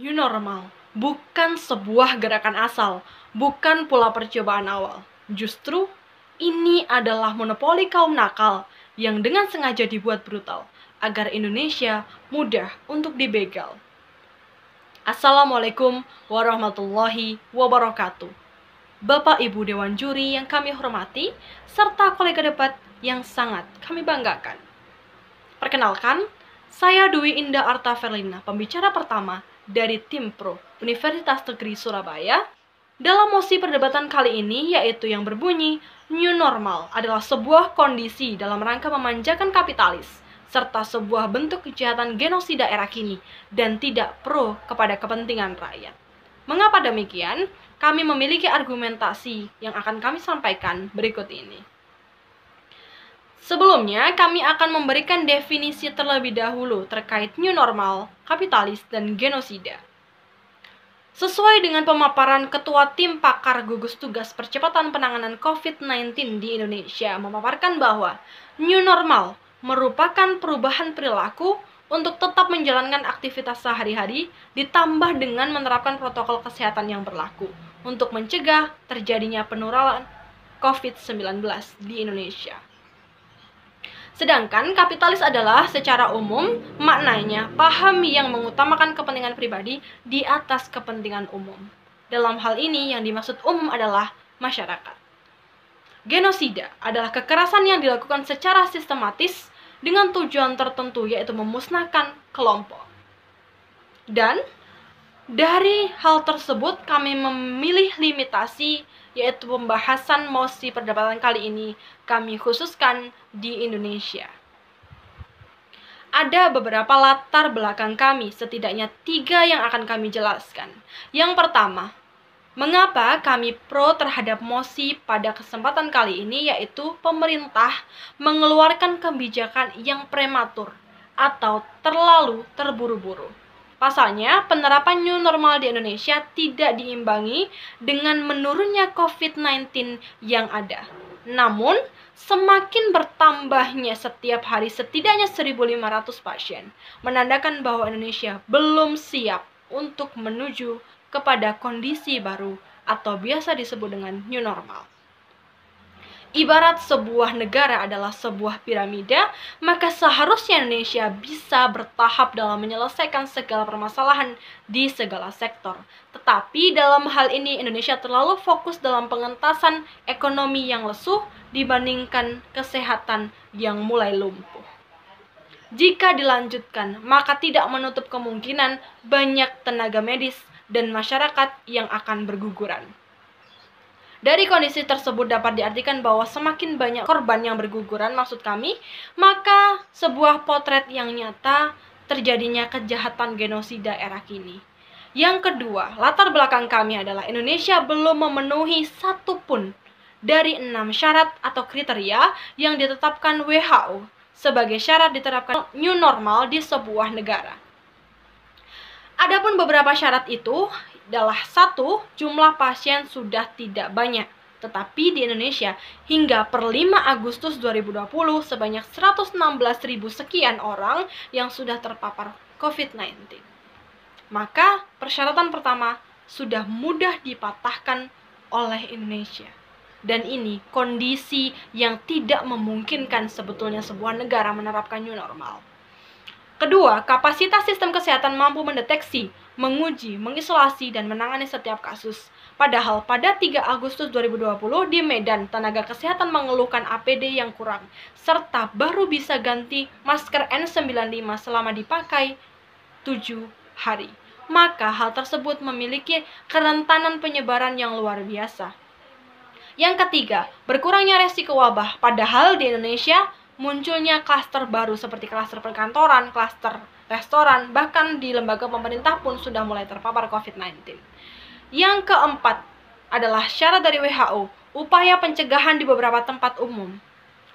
New normal bukan sebuah gerakan asal, bukan pula percobaan awal. Justru ini adalah monopoli kaum nakal yang dengan sengaja dibuat brutal agar Indonesia mudah untuk dibegal. Assalamualaikum warahmatullahi wabarakatuh. Bapak Ibu Dewan Juri yang kami hormati, serta kolega debat yang sangat kami banggakan. Perkenalkan, saya Dwi Indah Arta Verlina, pembicara pertama dari tim pro Universitas Negeri Surabaya dalam mosi perdebatan kali ini yaitu yang berbunyi New normal adalah sebuah kondisi dalam rangka memanjakan kapitalis serta sebuah bentuk kejahatan genosida era kini dan tidak pro kepada kepentingan rakyat. Mengapa demikian? Kami memiliki argumentasi yang akan kami sampaikan berikut ini. Sebelumnya, kami akan memberikan definisi terlebih dahulu terkait new normal, kapitalis, dan genosida. Sesuai dengan pemaparan Ketua Tim Pakar Gugus Tugas Percepatan Penanganan COVID-19 di Indonesia memaparkan bahwa new normal merupakan perubahan perilaku untuk tetap menjalankan aktivitas sehari-hari ditambah dengan menerapkan protokol kesehatan yang berlaku untuk mencegah terjadinya penularan COVID-19 di Indonesia. Sedangkan kapitalis adalah secara umum maknanya paham yang mengutamakan kepentingan pribadi di atas kepentingan umum. Dalam hal ini yang dimaksud umum adalah masyarakat. Genosida adalah kekerasan yang dilakukan secara sistematis dengan tujuan tertentu yaitu memusnahkan kelompok. Dan dari hal tersebut kami memilih limitasi yaitu pembahasan mosi perdebatan kali ini kami khususkan di Indonesia. Ada beberapa latar belakang kami, setidaknya tiga yang akan kami jelaskan. Yang pertama, Mengapa kami pro terhadap mosi pada kesempatan kali ini yaitu pemerintah mengeluarkan kebijakan yang prematur atau terlalu terburu-buru. Pasalnya, penerapan new normal di Indonesia tidak diimbangi dengan menurunnya COVID-19 yang ada. Namun, semakin bertambahnya setiap hari setidaknya 1.500 pasien, menandakan bahwa Indonesia belum siap untuk menuju kepada kondisi baru atau biasa disebut dengan new normal. Ibarat sebuah negara adalah sebuah piramida, maka seharusnya Indonesia bisa bertahap dalam menyelesaikan segala permasalahan di segala sektor. Tetapi dalam hal ini Indonesia terlalu fokus dalam pengentasan ekonomi yang lesu dibandingkan kesehatan yang mulai lumpuh. Jika dilanjutkan, maka tidak menutup kemungkinan banyak tenaga medis dan masyarakat yang akan berguguran. Dari kondisi tersebut dapat diartikan bahwa semakin banyak korban yang berguguran maksud kami, maka sebuah potret yang nyata terjadinya kejahatan genosida era kini. Yang kedua, latar belakang kami adalah Indonesia belum memenuhi satu pun dari enam syarat atau kriteria yang ditetapkan WHO sebagai syarat diterapkan new normal di sebuah negara. Adapun beberapa syarat itu adalah satu, jumlah pasien sudah tidak banyak. Tetapi di Indonesia, hingga per 5 Agustus 2020, sebanyak 116 ribu sekian orang yang sudah terpapar COVID-19. Maka, persyaratan pertama sudah mudah dipatahkan oleh Indonesia. Dan ini kondisi yang tidak memungkinkan sebetulnya sebuah negara menerapkan new normal. Kedua, kapasitas sistem kesehatan mampu mendeteksi menguji, mengisolasi, dan menangani setiap kasus. Padahal pada 3 Agustus 2020 di Medan, tenaga kesehatan mengeluhkan APD yang kurang, serta baru bisa ganti masker N95 selama dipakai 7 hari. Maka hal tersebut memiliki kerentanan penyebaran yang luar biasa. Yang ketiga, berkurangnya resiko wabah. Padahal di Indonesia munculnya klaster baru seperti klaster perkantoran, klaster restoran, bahkan di lembaga pemerintah pun sudah mulai terpapar COVID-19. Yang keempat adalah syarat dari WHO, upaya pencegahan di beberapa tempat umum.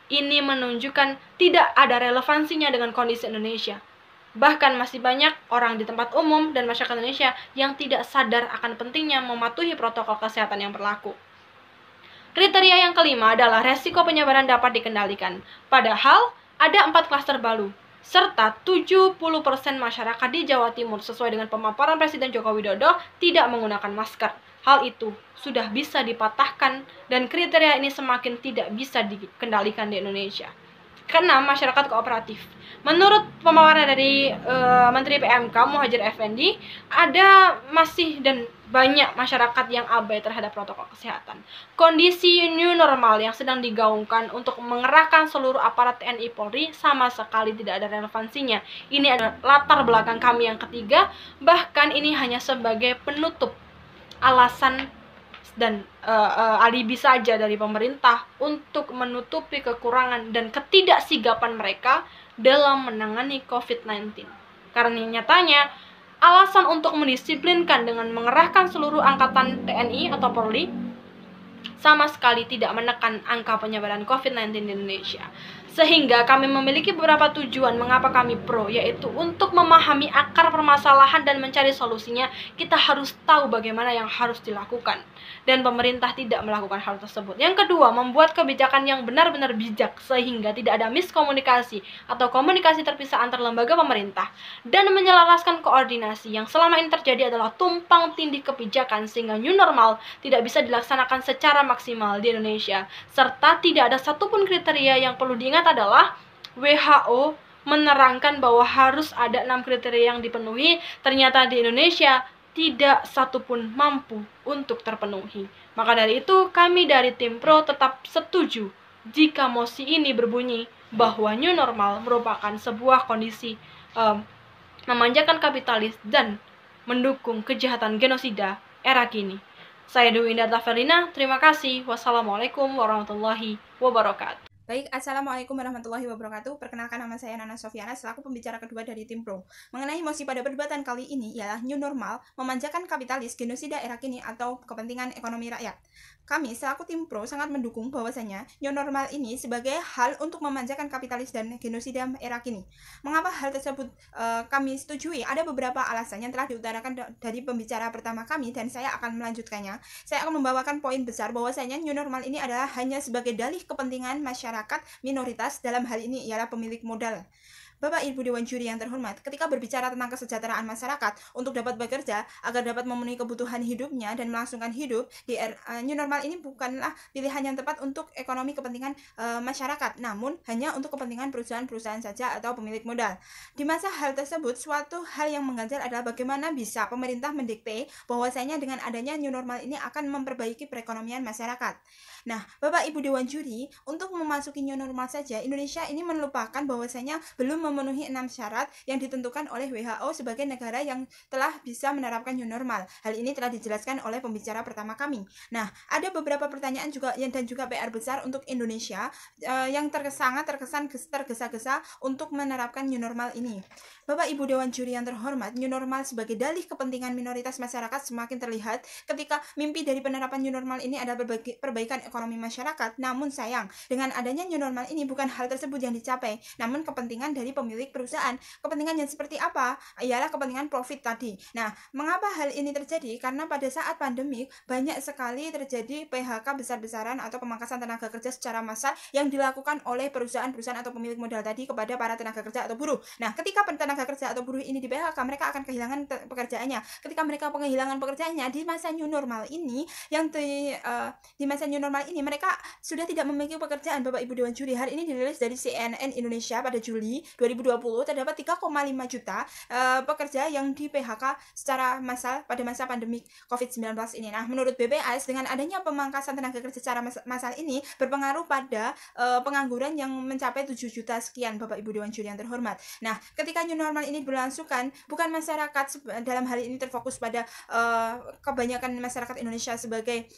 Ini menunjukkan tidak ada relevansinya dengan kondisi Indonesia. Bahkan masih banyak orang di tempat umum dan masyarakat Indonesia yang tidak sadar akan pentingnya mematuhi protokol kesehatan yang berlaku. Kriteria yang kelima adalah resiko penyebaran dapat dikendalikan. Padahal, ada empat klaster baru, serta 70% masyarakat di Jawa Timur sesuai dengan pemaparan Presiden Joko Widodo tidak menggunakan masker. Hal itu sudah bisa dipatahkan dan kriteria ini semakin tidak bisa dikendalikan di Indonesia. Keenam, masyarakat kooperatif. Menurut pemaparan dari uh, Menteri PMK Muhajir Effendi, ada masih dan banyak masyarakat yang abai terhadap protokol kesehatan. Kondisi new normal yang sedang digaungkan untuk mengerahkan seluruh aparat TNI Polri sama sekali tidak ada relevansinya. Ini adalah latar belakang kami yang ketiga, bahkan ini hanya sebagai penutup alasan dan uh, uh, alibi saja dari pemerintah untuk menutupi kekurangan dan ketidaksigapan mereka dalam menangani COVID-19. Karena nyatanya, alasan untuk mendisiplinkan dengan mengerahkan seluruh angkatan TNI atau Polri sama sekali tidak menekan angka penyebaran COVID-19 di Indonesia. Sehingga kami memiliki beberapa tujuan mengapa kami pro, yaitu untuk memahami akar permasalahan dan mencari solusinya, kita harus tahu bagaimana yang harus dilakukan. Dan pemerintah tidak melakukan hal tersebut. Yang kedua, membuat kebijakan yang benar-benar bijak, sehingga tidak ada miskomunikasi atau komunikasi terpisah antar lembaga pemerintah. Dan menyelaraskan koordinasi yang selama ini terjadi adalah tumpang tindih kebijakan, sehingga new normal tidak bisa dilaksanakan secara maksimal di Indonesia, serta tidak ada satupun kriteria yang perlu diingat adalah WHO menerangkan bahwa harus ada enam kriteria yang dipenuhi, ternyata di Indonesia tidak satu pun mampu untuk terpenuhi. Maka dari itu, kami dari tim pro tetap setuju jika mosi ini berbunyi bahwa new normal merupakan sebuah kondisi um, memanjakan kapitalis dan mendukung kejahatan genosida era kini. Saya Dwi Indah Felina, terima kasih. Wassalamualaikum warahmatullahi wabarakatuh. Baik, Assalamualaikum warahmatullahi wabarakatuh. Perkenalkan nama saya Nana Sofiana selaku pembicara kedua dari tim Pro. Mengenai mosi pada perdebatan kali ini ialah new normal, memanjakan kapitalis, genosida era kini atau kepentingan ekonomi rakyat. Kami selaku tim pro sangat mendukung bahwasanya new normal ini sebagai hal untuk memanjakan kapitalis dan genosida era kini. Mengapa hal tersebut uh, kami setujui? Ada beberapa alasan yang telah diutarakan dari pembicara pertama kami dan saya akan melanjutkannya. Saya akan membawakan poin besar bahwasanya new normal ini adalah hanya sebagai dalih kepentingan masyarakat minoritas dalam hal ini ialah pemilik modal. Bapak Ibu Dewan Juri yang terhormat, ketika berbicara tentang kesejahteraan masyarakat untuk dapat bekerja agar dapat memenuhi kebutuhan hidupnya dan melangsungkan hidup di uh, new normal ini bukanlah pilihan yang tepat untuk ekonomi kepentingan uh, masyarakat, namun hanya untuk kepentingan perusahaan-perusahaan saja atau pemilik modal. Di masa hal tersebut, suatu hal yang mengganjal adalah bagaimana bisa pemerintah mendikte bahwasanya dengan adanya new normal ini akan memperbaiki perekonomian masyarakat. Nah, Bapak Ibu Dewan Juri, untuk memasuki new normal saja, Indonesia ini melupakan bahwasanya belum memenuhi enam syarat yang ditentukan oleh WHO sebagai negara yang telah bisa menerapkan new normal. Hal ini telah dijelaskan oleh pembicara pertama kami. Nah, ada beberapa pertanyaan juga yang dan juga PR besar untuk Indonesia uh, yang terkesan terkesan tergesa-gesa untuk menerapkan new normal ini. Bapak Ibu Dewan Juri yang terhormat, new normal sebagai dalih kepentingan minoritas masyarakat semakin terlihat ketika mimpi dari penerapan new normal ini adalah perbaikan ekonomi ekonomi masyarakat. Namun sayang, dengan adanya new normal ini bukan hal tersebut yang dicapai, namun kepentingan dari pemilik perusahaan. Kepentingan yang seperti apa? Ialah kepentingan profit tadi. Nah, mengapa hal ini terjadi? Karena pada saat pandemi banyak sekali terjadi PHK besar-besaran atau pemangkasan tenaga kerja secara massal yang dilakukan oleh perusahaan-perusahaan atau pemilik modal tadi kepada para tenaga kerja atau buruh. Nah, ketika tenaga kerja atau buruh ini di PHK, mereka akan kehilangan pekerjaannya. Ketika mereka kehilangan pekerjaannya di masa new normal ini yang di, uh, di masa new normal ini mereka sudah tidak memiliki pekerjaan Bapak Ibu Dewan Juri. Hari ini dirilis dari CNN Indonesia pada Juli 2020 terdapat 3,5 juta uh, pekerja yang di PHK secara massal pada masa pandemi COVID-19 ini. Nah, menurut BPS dengan adanya pemangkasan tenaga kerja secara massal ini berpengaruh pada uh, pengangguran yang mencapai 7 juta sekian Bapak Ibu Dewan Juri yang terhormat. Nah, ketika new normal ini berlangsungkan bukan masyarakat dalam hal ini terfokus pada uh, kebanyakan masyarakat Indonesia sebagai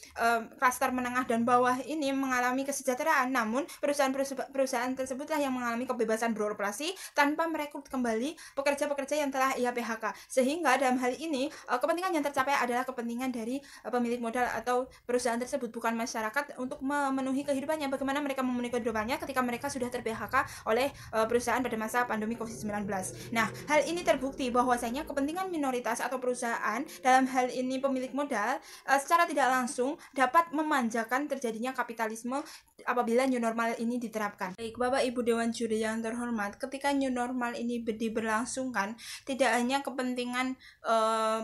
klaster menengah dan bawah bawah ini mengalami kesejahteraan, namun perusahaan-perusahaan tersebutlah yang mengalami kebebasan beroperasi tanpa merekrut kembali pekerja-pekerja yang telah ia PHK. Sehingga dalam hal ini eh, kepentingan yang tercapai adalah kepentingan dari eh, pemilik modal atau perusahaan tersebut bukan masyarakat untuk memenuhi kehidupannya. Bagaimana mereka memenuhi kehidupannya ketika mereka sudah ter PHK oleh eh, perusahaan pada masa pandemi COVID-19. Nah, hal ini terbukti bahwasanya kepentingan minoritas atau perusahaan dalam hal ini pemilik modal secara tidak langsung dapat memanjakan ter terjadinya kapitalisme apabila new normal ini diterapkan. Baik, Bapak Ibu Dewan Juri yang terhormat, ketika new normal ini diberlangsungkan, tidak hanya kepentingan e,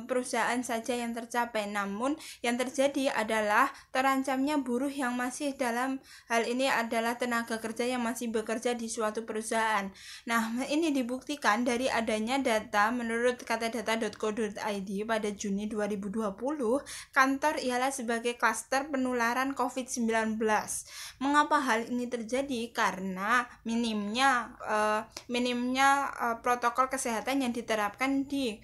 perusahaan saja yang tercapai, namun yang terjadi adalah terancamnya buruh yang masih dalam hal ini adalah tenaga kerja yang masih bekerja di suatu perusahaan. Nah, ini dibuktikan dari adanya data menurut katadata.co.id pada Juni 2020, kantor ialah sebagai klaster penularan COVID 19 COVID-19. Mengapa hal ini terjadi? Karena minimnya uh, minimnya uh, protokol kesehatan yang diterapkan di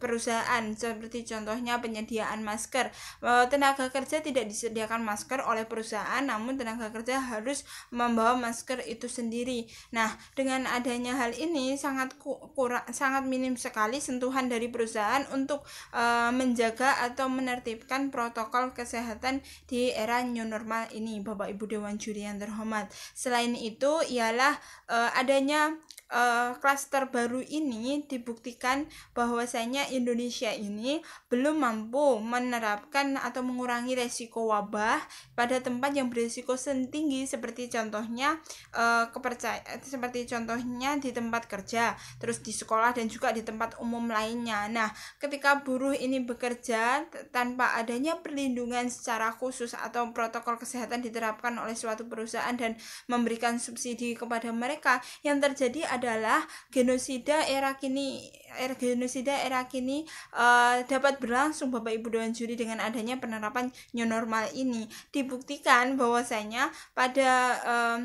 perusahaan seperti contohnya penyediaan masker e, tenaga kerja tidak disediakan masker oleh perusahaan namun tenaga kerja harus membawa masker itu sendiri nah dengan adanya hal ini sangat kurang sangat minim sekali sentuhan dari perusahaan untuk uh, menjaga atau menertibkan protokol kesehatan di era new normal ini Bapak Ibu Dewan Juri yang terhormat selain itu ialah uh, adanya uh, eh, baru ini dibuktikan bahwasanya Indonesia ini belum mampu menerapkan atau mengurangi resiko wabah pada tempat yang berisiko setinggi seperti contohnya uh, kepercaya seperti contohnya di tempat kerja, terus di sekolah dan juga di tempat umum lainnya. Nah, ketika buruh ini bekerja tanpa adanya perlindungan secara khusus atau protokol kesehatan diterapkan oleh suatu perusahaan dan memberikan subsidi kepada mereka, yang terjadi adalah genosida era kini era genosida era kini uh, dapat berlangsung Bapak Ibu Dewan Juri dengan adanya penerapan new normal ini dibuktikan bahwasanya pada uh, eh,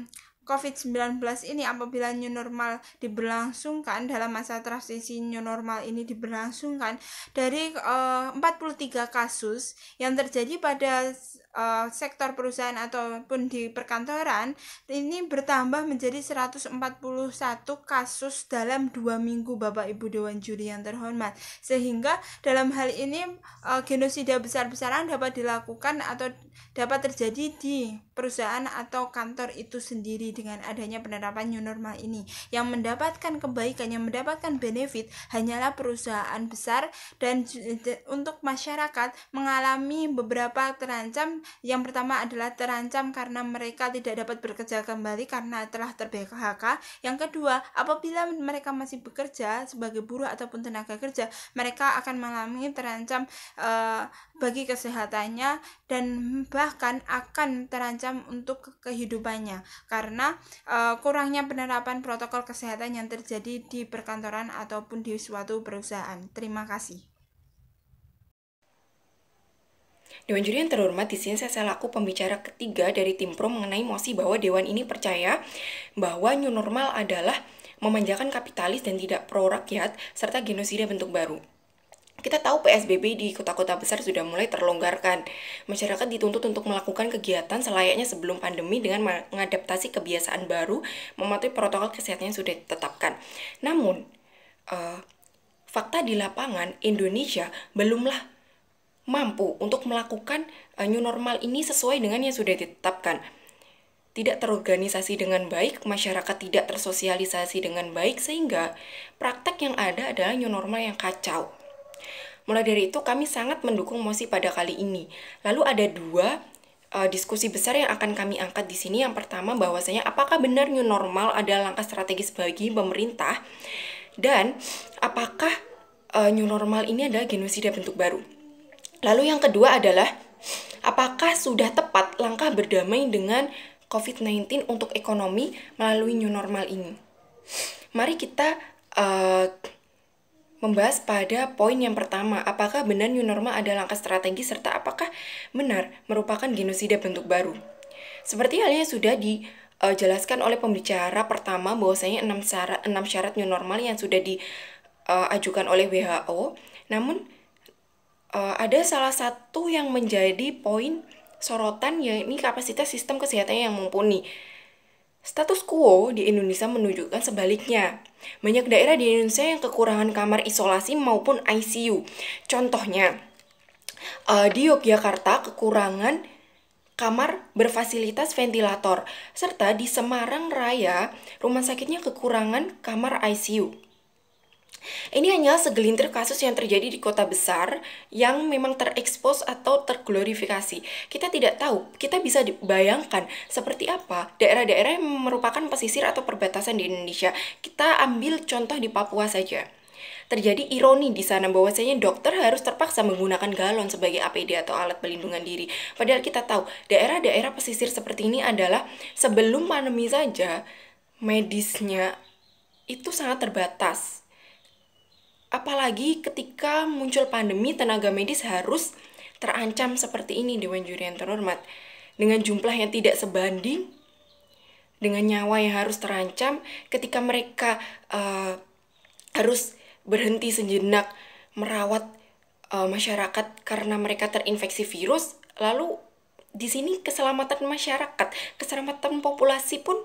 COVID-19 ini apabila new normal diberlangsungkan dalam masa transisi new normal ini diberlangsungkan dari eh, uh, 43 kasus yang terjadi pada uh, sektor perusahaan ataupun di perkantoran ini bertambah menjadi 141 kasus dalam dua minggu Bapak Ibu Dewan Juri yang terhormat sehingga dalam hal ini uh, genosida besar-besaran dapat dilakukan atau dapat terjadi di perusahaan atau kantor itu sendiri dengan adanya penerapan new normal ini yang mendapatkan kebaikan yang mendapatkan benefit hanyalah perusahaan besar dan untuk masyarakat mengalami beberapa terancam yang pertama adalah terancam karena mereka tidak dapat bekerja kembali karena telah ter-PHK. Yang kedua, apabila mereka masih bekerja sebagai buruh ataupun tenaga kerja, mereka akan mengalami terancam e, bagi kesehatannya dan bahkan akan terancam untuk kehidupannya karena e, kurangnya penerapan protokol kesehatan yang terjadi di perkantoran ataupun di suatu perusahaan. Terima kasih. Dewan Juri yang terhormat, di sini saya selaku pembicara ketiga dari tim pro mengenai mosi bahwa Dewan ini percaya bahwa new normal adalah memanjakan kapitalis dan tidak pro rakyat, serta genosida bentuk baru. Kita tahu PSBB di kota-kota besar sudah mulai terlonggarkan. Masyarakat dituntut untuk melakukan kegiatan selayaknya sebelum pandemi dengan mengadaptasi kebiasaan baru, mematuhi protokol kesehatan yang sudah ditetapkan. Namun, uh, fakta di lapangan, Indonesia belumlah mampu untuk melakukan uh, new normal ini sesuai dengan yang sudah ditetapkan. Tidak terorganisasi dengan baik, masyarakat tidak tersosialisasi dengan baik, sehingga praktek yang ada adalah new normal yang kacau. Mulai dari itu, kami sangat mendukung mosi pada kali ini. Lalu ada dua uh, diskusi besar yang akan kami angkat di sini. Yang pertama bahwasanya apakah benar new normal adalah langkah strategis bagi pemerintah dan apakah uh, new normal ini adalah genosida bentuk baru. Lalu yang kedua adalah apakah sudah tepat langkah berdamai dengan COVID-19 untuk ekonomi melalui new normal ini? Mari kita uh, membahas pada poin yang pertama, apakah benar new normal adalah langkah strategi serta apakah benar merupakan genosida bentuk baru. Seperti halnya sudah dijelaskan eh, oleh pembicara pertama bahwasanya enam syarat enam syarat new normal yang sudah diajukan eh, oleh WHO. Namun uh, ada salah satu yang menjadi poin sorotan yakni kapasitas sistem kesehatan yang mumpuni. Status quo di Indonesia menunjukkan sebaliknya. Banyak daerah di Indonesia yang kekurangan kamar isolasi maupun ICU. Contohnya, uh, di Yogyakarta kekurangan kamar berfasilitas ventilator, serta di Semarang Raya rumah sakitnya kekurangan kamar ICU. Ini hanya segelintir kasus yang terjadi di kota besar yang memang terekspos atau terglorifikasi. Kita tidak tahu, kita bisa bayangkan seperti apa daerah-daerah yang merupakan pesisir atau perbatasan di Indonesia. Kita ambil contoh di Papua saja. Terjadi ironi di sana bahwasanya dokter harus terpaksa menggunakan galon sebagai APD atau alat pelindungan diri. Padahal kita tahu daerah-daerah pesisir seperti ini adalah sebelum pandemi saja medisnya itu sangat terbatas Apalagi ketika muncul pandemi, tenaga medis harus terancam seperti ini Dewan Juri yang terhormat. Dengan jumlah yang tidak sebanding, dengan nyawa yang harus terancam ketika mereka uh, harus berhenti sejenak merawat uh, masyarakat karena mereka terinfeksi virus, lalu di sini keselamatan masyarakat, keselamatan populasi pun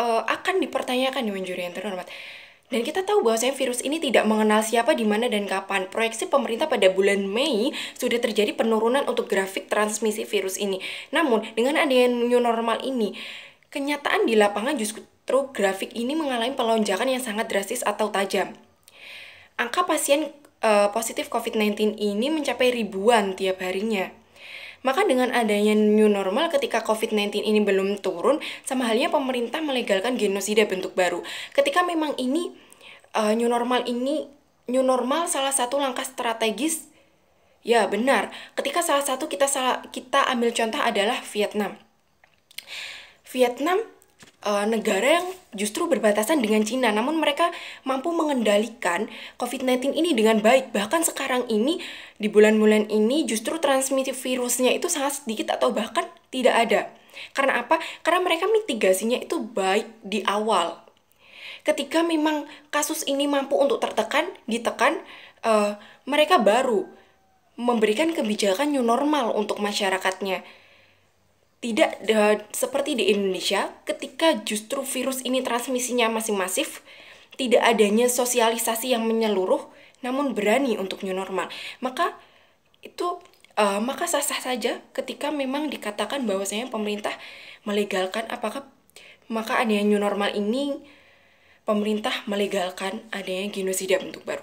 uh, akan dipertanyakan Dewan Juri yang terhormat. Dan kita tahu bahwasanya virus ini tidak mengenal siapa, di mana, dan kapan. Proyeksi pemerintah pada bulan Mei sudah terjadi penurunan untuk grafik transmisi virus ini. Namun, dengan adanya new normal ini, kenyataan di lapangan justru grafik ini mengalami pelonjakan yang sangat drastis atau tajam. Angka pasien uh, positif COVID-19 ini mencapai ribuan tiap harinya. Maka dengan adanya new normal ketika COVID-19 ini belum turun, sama halnya pemerintah melegalkan genosida bentuk baru. Ketika memang ini uh, new normal ini new normal salah satu langkah strategis Ya, benar. Ketika salah satu kita salah, kita ambil contoh adalah Vietnam. Vietnam uh, negara yang justru berbatasan dengan Cina, namun mereka mampu mengendalikan COVID-19 ini dengan baik. Bahkan sekarang ini di bulan-bulan ini justru transmisi virusnya itu sangat sedikit atau bahkan tidak ada. Karena apa? Karena mereka mitigasinya itu baik di awal. Ketika memang kasus ini mampu untuk tertekan, ditekan, uh, mereka baru memberikan kebijakan new normal untuk masyarakatnya tidak de, eh, seperti di Indonesia ketika justru virus ini transmisinya masih masif, tidak adanya sosialisasi yang menyeluruh namun berani untuk new normal. Maka itu uh, maka sah-sah saja ketika memang dikatakan bahwasanya pemerintah melegalkan apakah maka adanya new normal ini pemerintah melegalkan adanya genosida bentuk baru.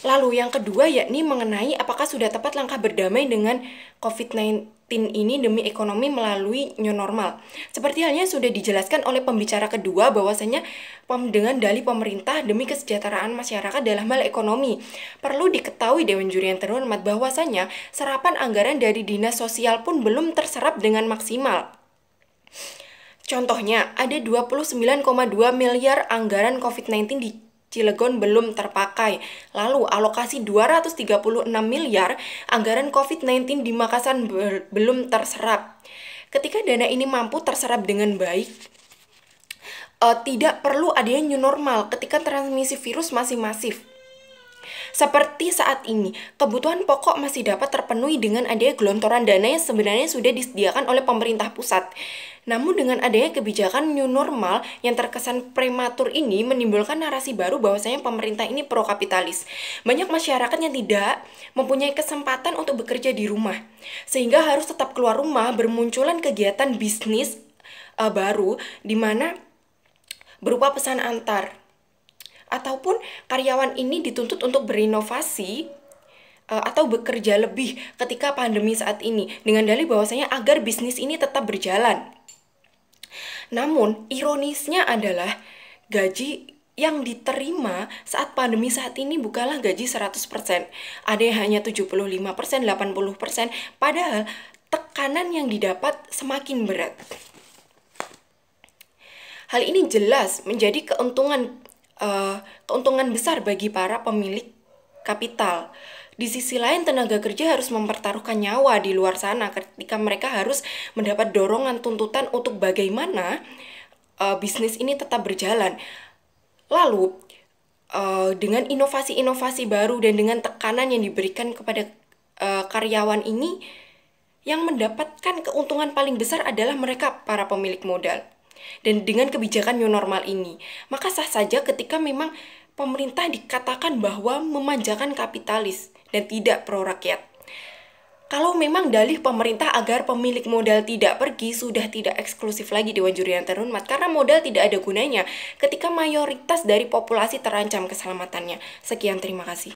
Lalu yang kedua yakni mengenai apakah sudah tepat langkah berdamai dengan COVID-19 ini demi ekonomi melalui new normal. Seperti halnya sudah dijelaskan oleh pembicara kedua bahwasanya dengan dalih pemerintah demi kesejahteraan masyarakat dalam hal ekonomi. Perlu diketahui Dewan Juri yang terhormat bahwasanya serapan anggaran dari Dinas Sosial pun belum terserap dengan maksimal. Contohnya, ada 29,2 miliar anggaran COVID-19 di Cilegon belum terpakai. Lalu alokasi 236 miliar anggaran COVID-19 di Makassar belum terserap. Ketika dana ini mampu terserap dengan baik, uh, tidak perlu adanya new normal ketika transmisi virus masih masif. Seperti saat ini, kebutuhan pokok masih dapat terpenuhi dengan adanya gelontoran dana yang sebenarnya sudah disediakan oleh pemerintah pusat. Namun dengan adanya kebijakan new normal yang terkesan prematur ini menimbulkan narasi baru bahwasanya pemerintah ini pro kapitalis. Banyak masyarakat yang tidak mempunyai kesempatan untuk bekerja di rumah sehingga harus tetap keluar rumah bermunculan kegiatan bisnis uh, baru di mana berupa pesan antar ataupun karyawan ini dituntut untuk berinovasi eh, atau bekerja lebih ketika pandemi saat ini dengan dalih bahwasanya agar bisnis ini tetap berjalan. Namun, ironisnya adalah gaji yang diterima saat pandemi saat ini bukanlah gaji 100%. Ada yang hanya 75%, 80%, padahal tekanan yang didapat semakin berat. Hal ini jelas menjadi keuntungan uh, keuntungan besar bagi para pemilik kapital. Di sisi lain, tenaga kerja harus mempertaruhkan nyawa di luar sana ketika mereka harus mendapat dorongan tuntutan untuk bagaimana uh, bisnis ini tetap berjalan. Lalu, uh, dengan inovasi-inovasi baru dan dengan tekanan yang diberikan kepada uh, karyawan ini, yang mendapatkan keuntungan paling besar adalah mereka, para pemilik modal. Dan dengan kebijakan new normal ini, maka sah saja ketika memang pemerintah dikatakan bahwa memanjakan kapitalis dan tidak pro rakyat. Kalau memang dalih pemerintah agar pemilik modal tidak pergi sudah tidak eksklusif lagi di Juri yang terhormat karena modal tidak ada gunanya ketika mayoritas dari populasi terancam keselamatannya. Sekian terima kasih.